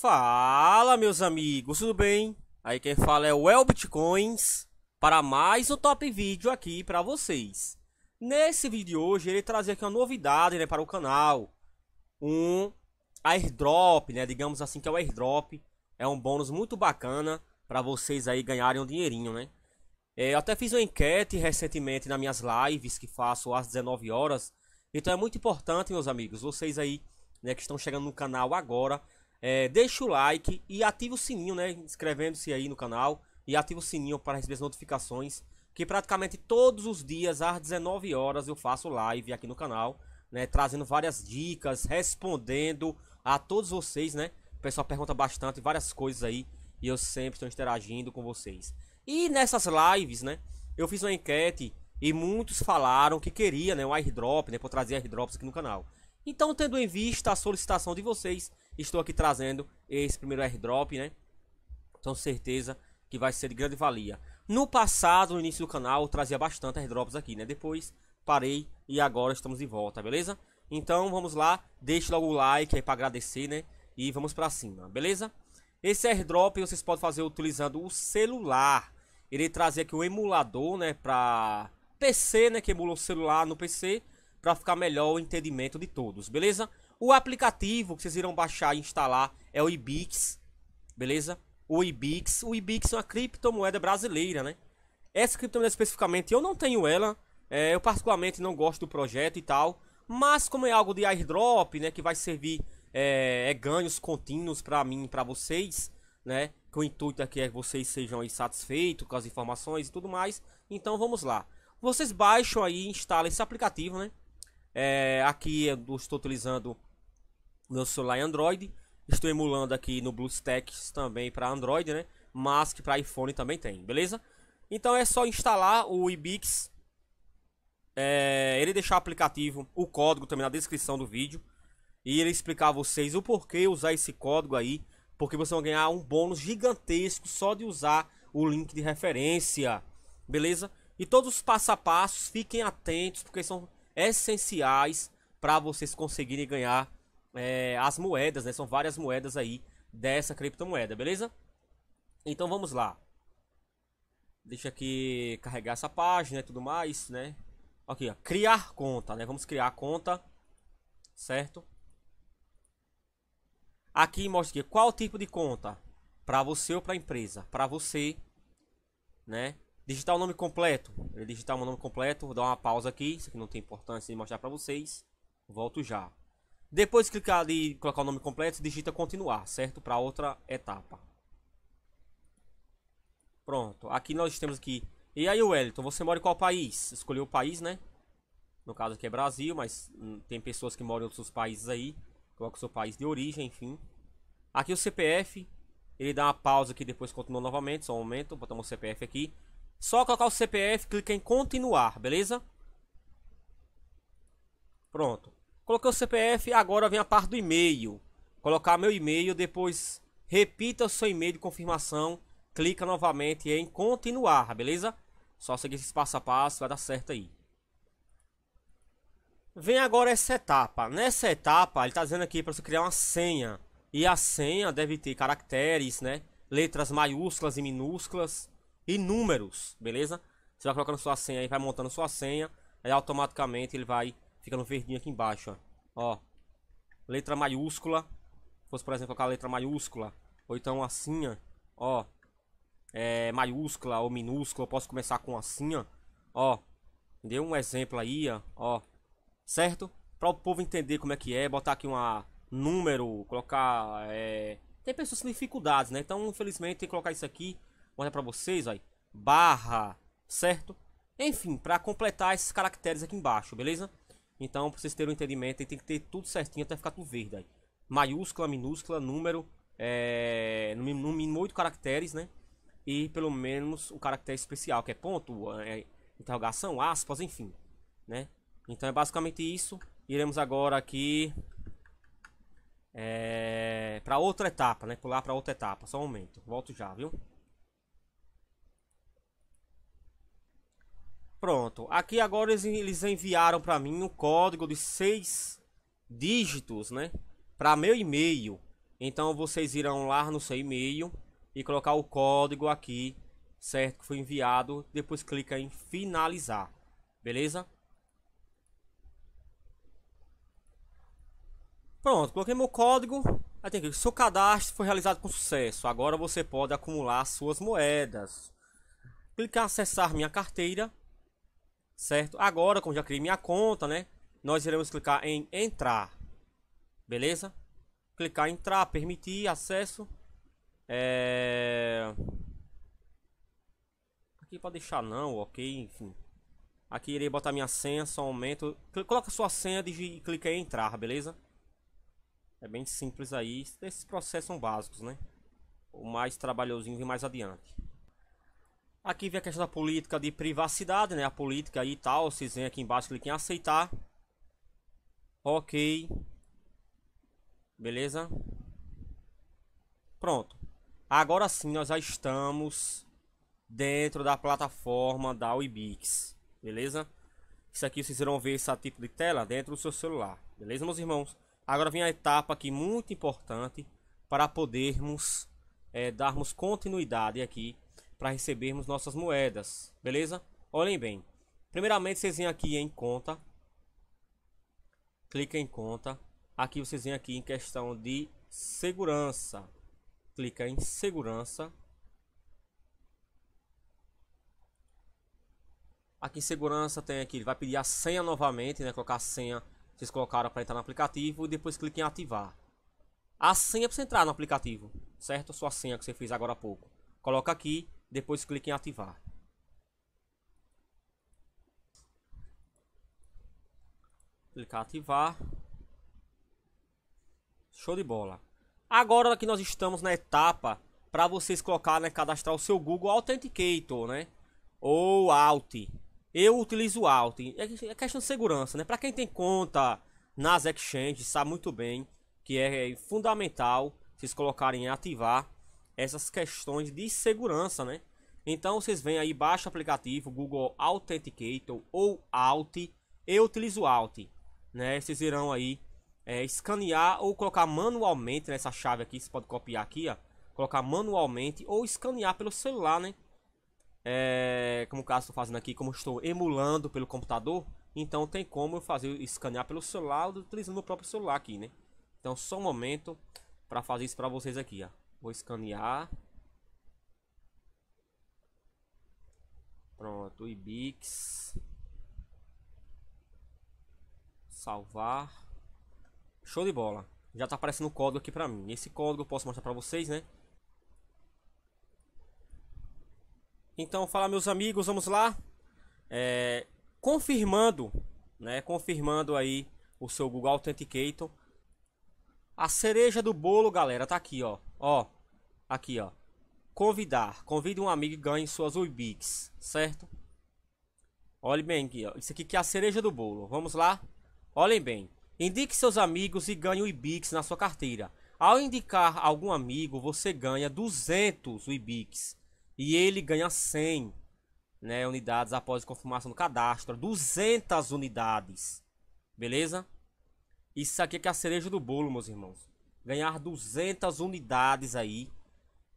Fala, meus amigos, tudo bem? Aí quem fala é o El Bitcoins para mais um top vídeo aqui para vocês. Nesse vídeo de hoje, ele trazer aqui uma novidade né, para o canal, um airdrop, né, digamos assim que é o airdrop, é um bônus muito bacana para vocês aí ganharem um dinheirinho, né? É, eu até fiz uma enquete recentemente nas minhas lives que faço às 19 horas. Então é muito importante, meus amigos, vocês aí né, que estão chegando no canal agora, é, deixa o like e ativa o sininho, né? Inscrevendo-se aí no canal e ativa o sininho para receber as notificações. Que praticamente todos os dias, às 19 horas, eu faço live aqui no canal, né? Trazendo várias dicas, respondendo a todos vocês, né? O pessoal pergunta bastante, várias coisas aí. E eu sempre estou interagindo com vocês. E nessas lives, né? Eu fiz uma enquete e muitos falaram que queria, né? Um airdrop, né? Por trazer airdrops aqui no canal. Então, tendo em vista a solicitação de vocês, estou aqui trazendo esse primeiro airdrop, né? Então certeza que vai ser de grande valia. No passado, no início do canal, eu trazia bastante airdrops aqui, né? Depois parei e agora estamos de volta, beleza? Então vamos lá, deixe logo o like aí para agradecer, né? E vamos para cima, beleza? Esse airdrop vocês podem fazer utilizando o celular. Irei trazer aqui o um emulador, né, para PC, né, que emula o celular no PC, para ficar melhor o entendimento de todos, beleza? O aplicativo que vocês irão baixar e instalar é o Ibix, beleza? O Ibix, o Ibix é uma criptomoeda brasileira, né? Essa criptomoeda especificamente eu não tenho ela, é, eu particularmente não gosto do projeto e tal, mas como é algo de airdrop, né, que vai servir é, é ganhos contínuos para mim e para vocês, né? Que o intuito aqui é que vocês sejam satisfeitos com as informações e tudo mais. Então vamos lá. Vocês baixam aí, instalam esse aplicativo, né? É, aqui eu estou utilizando meu celular é Android. Estou emulando aqui no BlueStacks também para Android, né? Mas que para iPhone também tem, beleza? Então é só instalar o Ibix. É, ele deixar o aplicativo, o código também na descrição do vídeo. E ele explicar a vocês o porquê usar esse código aí. Porque vocês vão ganhar um bônus gigantesco só de usar o link de referência. Beleza? E todos os passo a passos, fiquem atentos, porque são essenciais para vocês conseguirem ganhar é, as moedas, né? São várias moedas aí dessa criptomoeda, beleza? Então vamos lá. Deixa aqui carregar essa página e tudo mais, né? Aqui, ó, criar conta, né? Vamos criar a conta, certo? Aqui mostra aqui qual tipo de conta, para você ou para empresa, para você, né? Digitar o nome completo, ele digitar o nome completo, vou dar uma pausa aqui, isso aqui não tem importância de mostrar para vocês. Volto já. Depois clicar ali, colocar o nome completo, digita continuar, certo? Para outra etapa. Pronto, aqui nós temos aqui. E aí, Wellington, você mora em qual país? Escolheu o país, né? No caso aqui é Brasil, mas hum, tem pessoas que moram em outros países aí. Coloca o seu país de origem, enfim. Aqui o CPF, ele dá uma pausa aqui, depois continua novamente, só um momento, botamos o CPF aqui. Só colocar o CPF, clica em continuar, beleza? Pronto. Coloquei o CPF, agora vem a parte do e-mail. Colocar meu e-mail, depois repita o seu e-mail de confirmação, clica novamente é em continuar, beleza? Só seguir esse passo a passo, vai dar certo aí. Vem agora essa etapa. Nessa etapa, ele está dizendo aqui para você criar uma senha. E a senha deve ter caracteres, né? Letras maiúsculas e minúsculas e números, beleza? Você vai colocando sua senha aí, vai montando sua senha, aí automaticamente ele vai Fica no verdinho aqui embaixo, ó. ó. Letra maiúscula. Se fosse, por exemplo, colocar a letra maiúscula. Ou então assim, ó. É, maiúscula ou minúscula. Eu posso começar com assim, ó. ó. Deu um exemplo aí, ó. Certo? Para o povo entender como é que é. Botar aqui uma número. Colocar... É... Tem pessoas com dificuldades, né? Então, infelizmente, tem que colocar isso aqui. Mostrar para vocês, ó. Barra. Certo? Enfim, para completar esses caracteres aqui embaixo, beleza? Então, para vocês terem um entendimento, tem que ter tudo certinho até ficar tudo verde. Aí. Maiúscula, minúscula, número, é, no, mínimo 8 caracteres, né? E pelo menos o caractere especial, que é ponto, é, interrogação, aspas, enfim, né? Então é basicamente isso. Iremos agora aqui é, eh, para outra etapa, né? Pular para outra etapa. Só um momento. Volto já, viu? Pronto, aqui agora eles enviaram para mim um código de seis dígitos, né? Para meu e-mail. Então vocês irão lá no seu e-mail e colocar o código aqui, certo? Que foi enviado. Depois clica em finalizar, beleza? Pronto, coloquei meu código. Aí tem que seu cadastro foi realizado com sucesso. Agora você pode acumular suas moedas. clique em acessar minha carteira certo? Agora, como já criei minha conta, né? Nós iremos clicar em entrar, beleza? Clicar em entrar, permitir acesso. É... Aqui para deixar não, ok, enfim. Aqui irei botar minha senha, só aumento. Coloca sua senha e clica em entrar, beleza? É bem simples aí. Esses processos são básicos, né? O mais trabalhosinho vem mais adiante. Aqui vem a questão da política de privacidade, né? A política e tal. Vocês vêm aqui embaixo, cliquem em aceitar. Ok. Beleza? Pronto. Agora sim, nós já estamos dentro da plataforma da Webix. Beleza? Isso aqui vocês irão ver esse tipo de tela dentro do seu celular. Beleza, meus irmãos? Agora vem a etapa aqui muito importante para podermos é, darmos continuidade aqui para recebermos nossas moedas, beleza? Olhem bem. Primeiramente, vocês vêm aqui em conta. Clica em conta. Aqui vocês vêm aqui em questão de segurança. Clica em segurança. Aqui em segurança tem aqui, ele vai pedir a senha novamente, né? Colocar a senha que vocês colocaram para entrar no aplicativo e depois clica em ativar. A senha para você entrar no aplicativo, certo? A sua senha que você fez agora há pouco. Coloca aqui depois clique em ativar. Clicar ativar. Show de bola. Agora que nós estamos na etapa para vocês colocar, né, cadastrar o seu Google Authenticator, né? Ou Alt. Eu utilizo o Alt. É, é questão de segurança, né? Para quem tem conta nas exchanges, sabe muito bem que é fundamental vocês colocarem em ativar essas questões de segurança, né? Então vocês vêm aí, baixa o aplicativo Google Authenticator ou Alt. Eu utilizo Alt, né? Vocês irão aí é, escanear ou colocar manualmente nessa chave aqui. Você pode copiar aqui, ó. Colocar manualmente ou escanear pelo celular, né? É, como o caso estou tá fazendo aqui, como estou emulando pelo computador, então tem como eu fazer escanear pelo celular utilizando o próprio celular aqui, né? Então só um momento para fazer isso para vocês aqui, ó. Vou escanear. Pronto, Ibix. Salvar. Show de bola. Já tá aparecendo o código aqui pra mim. Esse código eu posso mostrar pra vocês, né? Então, fala meus amigos, vamos lá. É, confirmando, né? Confirmando aí o seu Google Authenticator. A cereja do bolo, galera, tá aqui, ó. Ó, aqui, ó. Convidar. Convide um amigo e ganhe suas Ubix, certo? Olhem bem aqui, ó. Isso aqui que é a cereja do bolo. Vamos lá? Olhem bem. Indique seus amigos e ganhe Uibix na sua carteira. Ao indicar algum amigo, você ganha 200 Uibix. E ele ganha 100 né, unidades após a confirmação do cadastro. 200 unidades. Beleza? Isso aqui é que é a cereja do bolo, meus irmãos. Ganhar 200 unidades aí.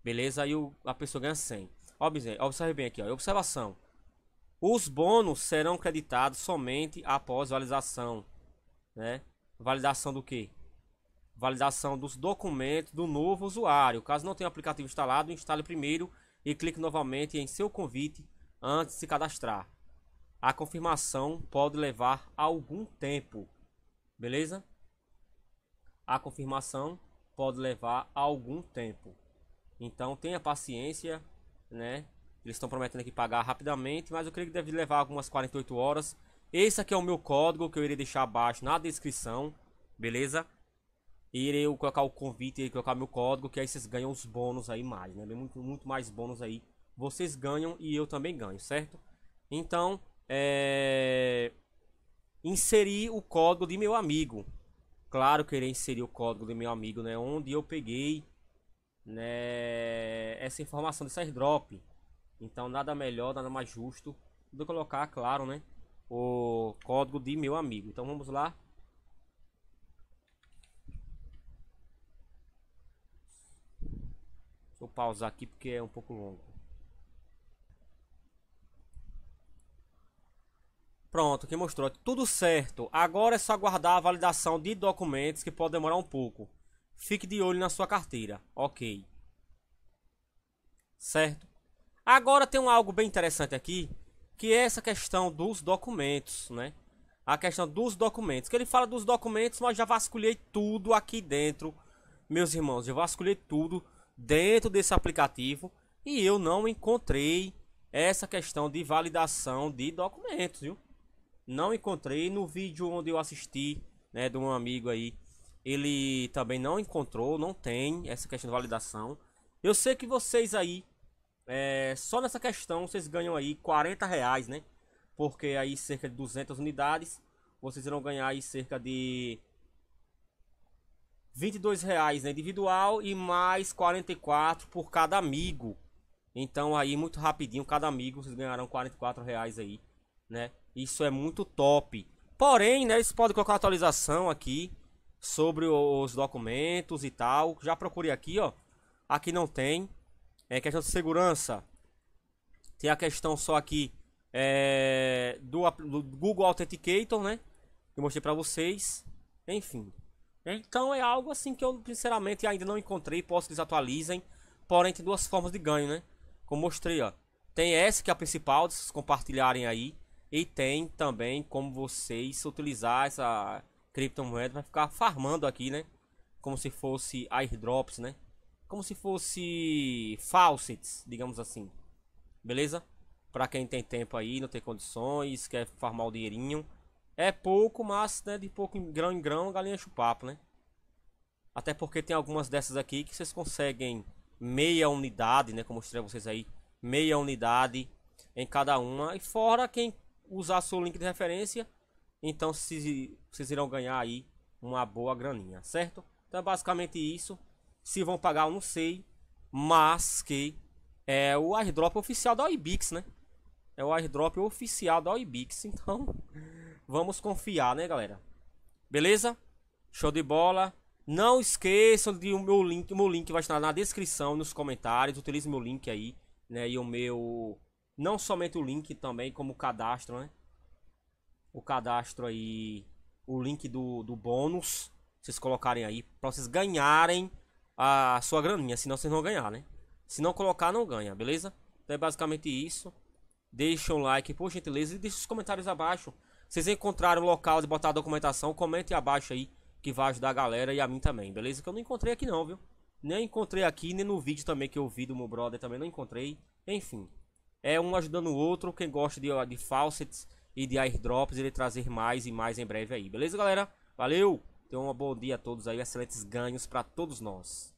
Beleza? Aí o, a pessoa ganha 100. Observe, observe bem aqui, ó. Observação. Os bônus serão creditados somente após validação, né? Validação do quê? Validação dos documentos do novo usuário. Caso não tenha o aplicativo instalado, instale primeiro e clique novamente em seu convite antes de se cadastrar. A confirmação pode levar algum tempo. Beleza? a confirmação pode levar algum tempo. Então tenha paciência, né? Eles estão prometendo aqui pagar rapidamente, mas eu creio que deve levar algumas 48 horas. Esse aqui é o meu código que eu irei deixar abaixo na descrição, beleza? E irei colocar o convite e colocar meu código, que aí vocês ganham os bônus aí mais, né? Muito, muito mais bônus aí. Vocês ganham e eu também ganho, certo? Então, é... Inserir o código de meu amigo, claro, querer inserir o código do meu amigo, né? Onde eu peguei né, essa informação desse airdrop. Então, nada melhor, nada mais justo do que colocar, claro, né? O código de meu amigo. Então, vamos lá. Vou pausar aqui porque é um pouco longo. Pronto, que mostrou. Tudo certo. Agora é só aguardar a validação de documentos que pode demorar um pouco. Fique de olho na sua carteira. Ok. Certo? Agora tem um algo bem interessante aqui. Que é essa questão dos documentos, né? A questão dos documentos. Que ele fala dos documentos, mas já vasculhei tudo aqui dentro. Meus irmãos, eu vasculhei tudo dentro desse aplicativo. E eu não encontrei essa questão de validação de documentos, viu? não encontrei. No vídeo onde eu assisti, né, de um amigo aí, ele também não encontrou, não tem essa questão de validação. Eu sei que vocês aí, é, só nessa questão, vocês ganham aí 40 reais, né? Porque aí cerca de 200 unidades, vocês irão ganhar aí cerca de 22 reais né, individual e mais 44 por cada amigo. Então aí muito rapidinho, cada amigo vocês ganharão 44 reais aí, né? Isso é muito top. Porém, né, você pode colocar atualização aqui sobre os documentos e tal. Já procurei aqui, ó. Aqui não tem. É questão de segurança. Tem a questão só aqui é, do, do, Google Authenticator, né? Que eu mostrei pra vocês. Enfim. Então é algo assim que eu sinceramente ainda não encontrei. Posso que eles atualizem. Porém, tem duas formas de ganho, né? Como mostrei, ó. Tem essa que é a principal, de vocês compartilharem aí. E tem também como vocês utilizar essa criptomoeda para ficar farmando aqui, né? Como se fosse airdrops, né? Como se fosse faucets, digamos assim. Beleza? Para quem tem tempo aí, não tem condições, quer farmar o dinheirinho. É pouco, mas né, de pouco em grão em grão, galinha chupapo, né? Até porque tem algumas dessas aqui que vocês conseguem meia unidade, né? Como eu mostrei a vocês aí, meia unidade em cada uma. E fora quem usar seu link de referência, então se, vocês irão ganhar aí uma boa graninha, certo? Então é basicamente isso. Se vão pagar, eu não sei, mas que é o airdrop oficial da Ibix, né? É o airdrop oficial da Ibix, então vamos confiar, né, galera? Beleza? Show de bola. Não esqueçam de o meu link, o meu link vai estar na descrição, nos comentários. Utilize meu link aí, né, e o meu não somente o link também, como o cadastro, né? O cadastro aí, o link do, do bônus, vocês colocarem aí, para vocês ganharem a sua graninha, senão vocês não ganhar, né? Se não colocar, não ganha, beleza? Então é basicamente isso. Deixa um like, por gentileza, e deixa os comentários abaixo. Vocês encontraram o local de botar a documentação, comente abaixo aí, que vai ajudar a galera e a mim também, beleza? Que eu não encontrei aqui não, viu? Nem encontrei aqui, nem no vídeo também que eu vi do meu brother também não encontrei. Enfim, é um ajudando o outro. Quem gosta de, de faucets e de airdrops, ele trazer mais e mais em breve aí. Beleza, galera? Valeu! Tenham um bom dia a todos aí, excelentes ganhos para todos nós.